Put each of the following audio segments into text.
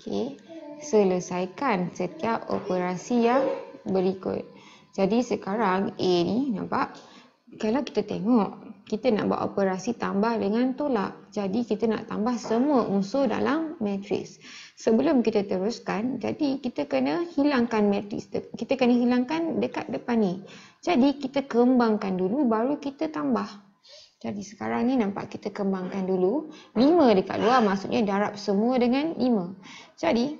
Okay, selesaikan setiap operasi yang berikut. Jadi sekarang A ni nampak kalau kita tengok kita nak buat operasi tambah dengan tolak. Jadi kita nak tambah semua unsur dalam matriks. Sebelum kita teruskan, jadi kita kena hilangkan matriks. Kita kena hilangkan dekat depan ni. Jadi kita kembangkan dulu baru kita tambah. Jadi sekarang ni nampak kita kembangkan dulu. Lima dekat luar maksudnya darab semua dengan lima. Jadi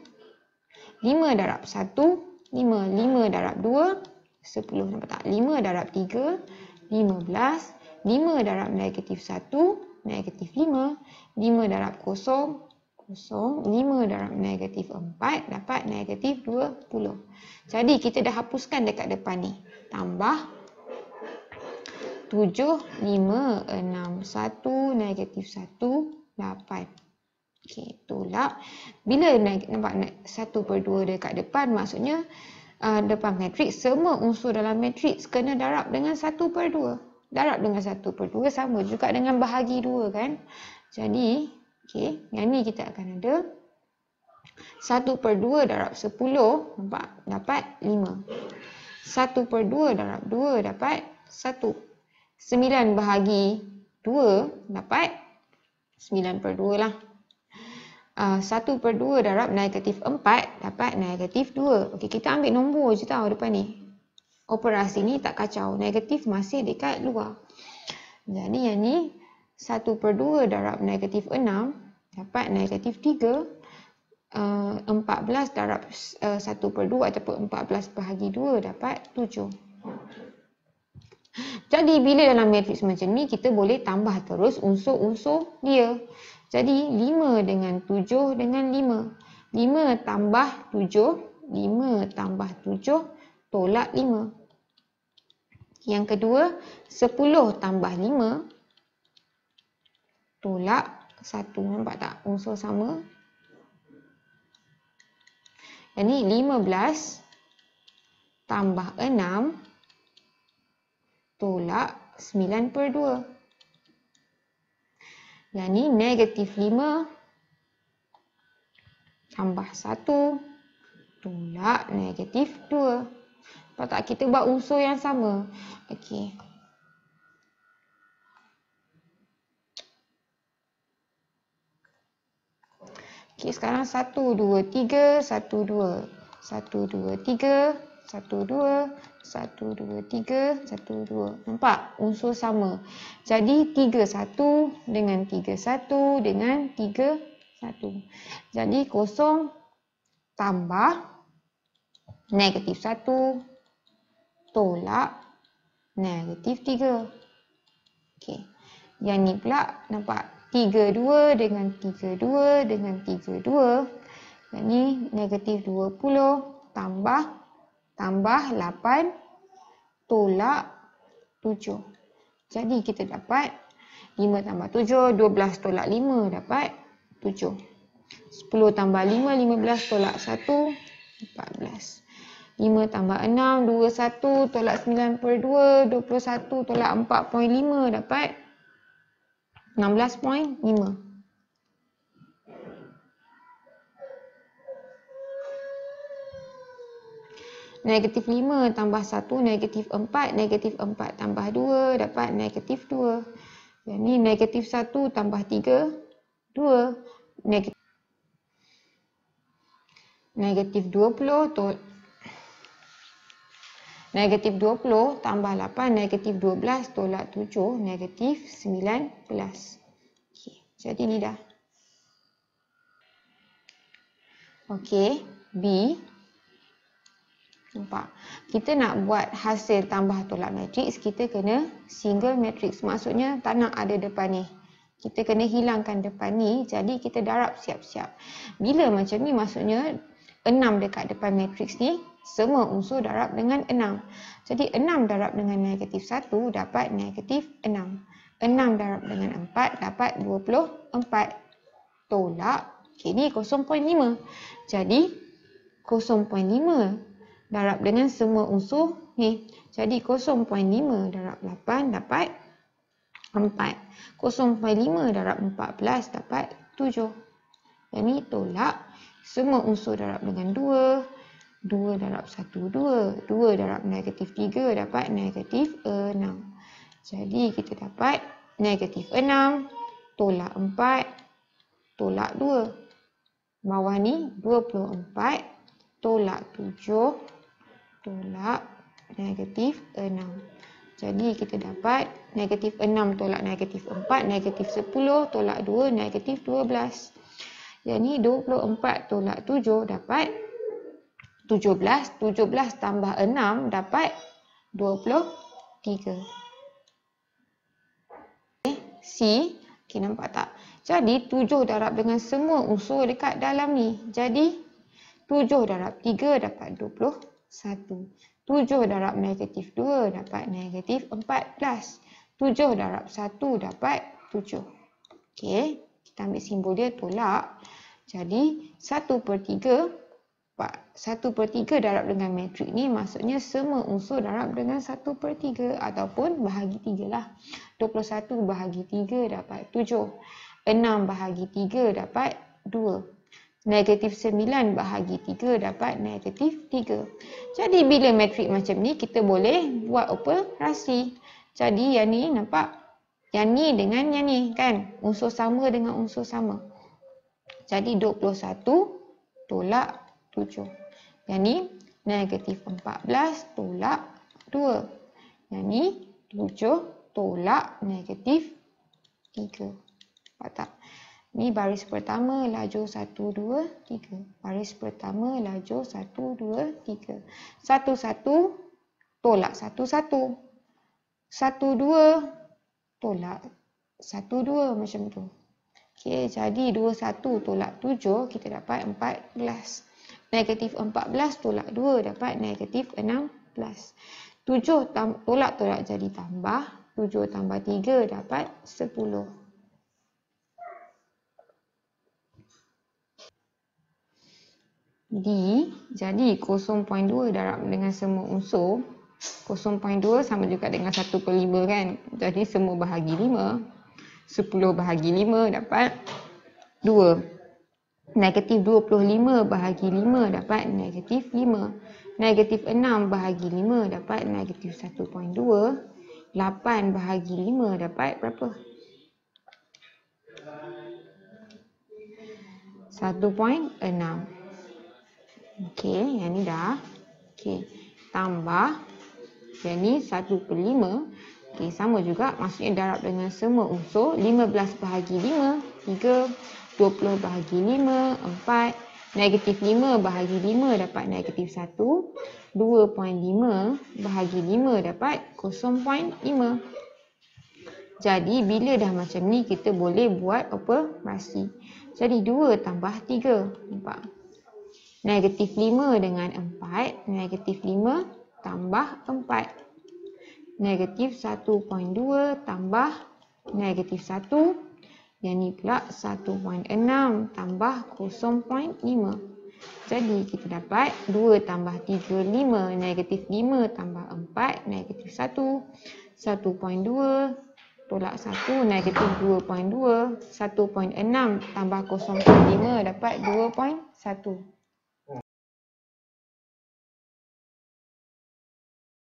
lima darab satu, lima, lima darab dua, sepuluh nampak tak? Lima darab tiga, lima belas, lima darab negatif satu, negatif lima, lima darab kosong, kosong, lima darab negatif empat, dapat negatif dua puluh. Jadi kita dah hapuskan dekat depan ni. Tambah Tujuh lima enam satu negatif satu 8. Okey, tolak. Bila nampak satu per dua dekat depan, maksudnya uh, depan matriks, semua unsur dalam matriks kena darab dengan satu per dua. Darab dengan satu per dua sama juga dengan bahagi dua kan. Jadi, okay yang ni kita akan ada satu per dua darab sepuluh nampak dapat lima. Satu per dua darab dua dapat satu. 9 bahagi 2 dapat 9 per 2 lah. Uh, ah, 1 per 2 darab negatif 4 dapat negatif 2. Okey, kita ambil nombor je tau depan ni. Operasi ni tak kacau. Negatif masih dekat luar. Jadi yang ni 1 per 2 darab negatif 6 dapat negatif 3. Uh, 14 darab uh, eh, 1 per 2 ataupun 14 bahagi 2 dapat 7. 7. Jadi bila dalam matrix macam ni kita boleh tambah terus unsur-unsur dia. Jadi 5 dengan 7 dengan 5. 5 tambah 7, 5 tambah 7 tolak 5. Yang kedua 10 tambah 5 tolak 1. Nampak tak unsur sama? Yang ni 15 tambah 6 tolak 9 per 2. Yang ni negatif 5 tambah 1 tolak negatif 2. Lepas tak kita buat unsur yang sama. Okey. Okey sekarang 1, 2, 3, 1, 2. 1, 2, 3, 1, 2. Satu dua tiga satu dua 4 unsur sama. Jadi tiga satu dengan tiga satu dengan tiga satu. Jadi kosong tambah negatif satu tolak negatif tiga. Okey. Yang ni pula nampak tiga dua dengan tiga dua dengan tiga dua. Yang ni negatif puluh tambah tambah 8 tolak 7. Jadi kita dapat 5 tambah 7, 12 tolak 5 dapat 7. 10 tambah 5, 15 tolak 1, 14. 5 tambah 6, 21 tolak 9 per 2, 21 tolak 4.5 dapat 16.5. Negatif 5 tambah 1, negatif 4. Negatif 4 tambah 2, dapat negatif 2. Yang ni negatif 1 tambah 3, 2. Negatif 20, to negatif 20 tambah 8, negatif 12, tolak 7, negatif 19. Okay. Jadi ni dah. Okey, B. Nampak? Kita nak buat hasil tambah tolak matriks, kita kena single matriks. Maksudnya tak nak ada depan ni. Kita kena hilangkan depan ni, jadi kita darab siap-siap. Bila macam ni maksudnya 6 dekat depan matriks ni, semua unsur darab dengan 6. Jadi 6 darab dengan negatif 1 dapat negatif 6. 6 darab dengan 4 dapat 24 tolak. Okay, ni 0.5. Jadi 0.5 darab dengan semua unsur ni. Jadi 0.5 darab 8 dapat 4. 0.5 darab 14 dapat 7. Yang ni tolak semua unsur darab dengan 2. 2 darab 1, 2. 2 darab negatif 3 dapat negatif 6. Jadi kita dapat negatif 6, tolak 4, tolak 2. Bawah ni 24, tolak 7, tolak negatif 6. Jadi kita dapat negatif 6 tolak negatif 4, negatif 10 tolak 2, negatif 12. Jadi 24 tolak 7 dapat 17, 17 tambah 6 dapat 23. Okay. Eh, C, okay, nampak tak? Jadi 7 darab dengan semua unsur dekat dalam ni. Jadi 7 darab 3 dapat 23 satu. Tujuh darab negatif dua dapat negatif empat belas. Tujuh darab satu dapat tujuh. Okey, kita ambil simbol dia tolak. Jadi, satu per tiga, satu per tiga darab dengan matrik ni maksudnya semua unsur darab dengan satu per tiga ataupun bahagi tiga lah. Dua puluh satu bahagi tiga dapat tujuh. Enam bahagi tiga dapat dua negatif 9 bahagi 3 dapat negatif 3. Jadi bila matrik macam ni kita boleh buat operasi. Jadi yang ni nampak? Yang ni dengan yang ni kan? Unsur sama dengan unsur sama. Jadi 21 tolak 7. Yang ni negatif 14 tolak 2. Yang ni 7 tolak negatif 3. Nampak tak? Ni baris pertama laju 1 2 3. Baris pertama laju 1 2 3. Satu satu tolak satu satu. Satu dua tolak satu dua macam tu. Okay, jadi dua satu tolak tujuh kita dapat empat belas. Negatif empat belas tolak dua dapat negatif enam belas. Tujuh tolak tolak jadi tambah. Tujuh tambah tiga dapat sepuluh. D jadi 0.2 darab dengan semua unsur 0.2 sama juga dengan 1 per 5 kan jadi semua bahagi 5 10 bahagi 5 dapat 2 negatif 25 bahagi 5 dapat negatif 5 negatif 6 bahagi 5 dapat negatif 1.2 8 bahagi 5 dapat berapa 1.2 Okey, yang ni dah. Okey, tambah. Yang ni 1 per 5. Okey, sama juga. Maksudnya darab dengan semua unsur. 15 bahagi 5, 3. 20 bahagi 5, 4. Negatif 5 bahagi 5 dapat negatif 1. 2.5 bahagi 5 dapat 0.5. Jadi, bila dah macam ni, kita boleh buat operasi. Jadi, 2 tambah 3, 4. Negatif 5 dengan 4. Negatif 5 tambah 4. Negatif 1.2 tambah negatif 1. Yang ni pula 1.6 tambah 0.5. Jadi kita dapat 2 tambah 3, 5. Negatif 5 tambah 4. Negatif 1. 1.2 tolak 1, negatif 2.2, 1.6 tambah 0.5 dapat 2.1.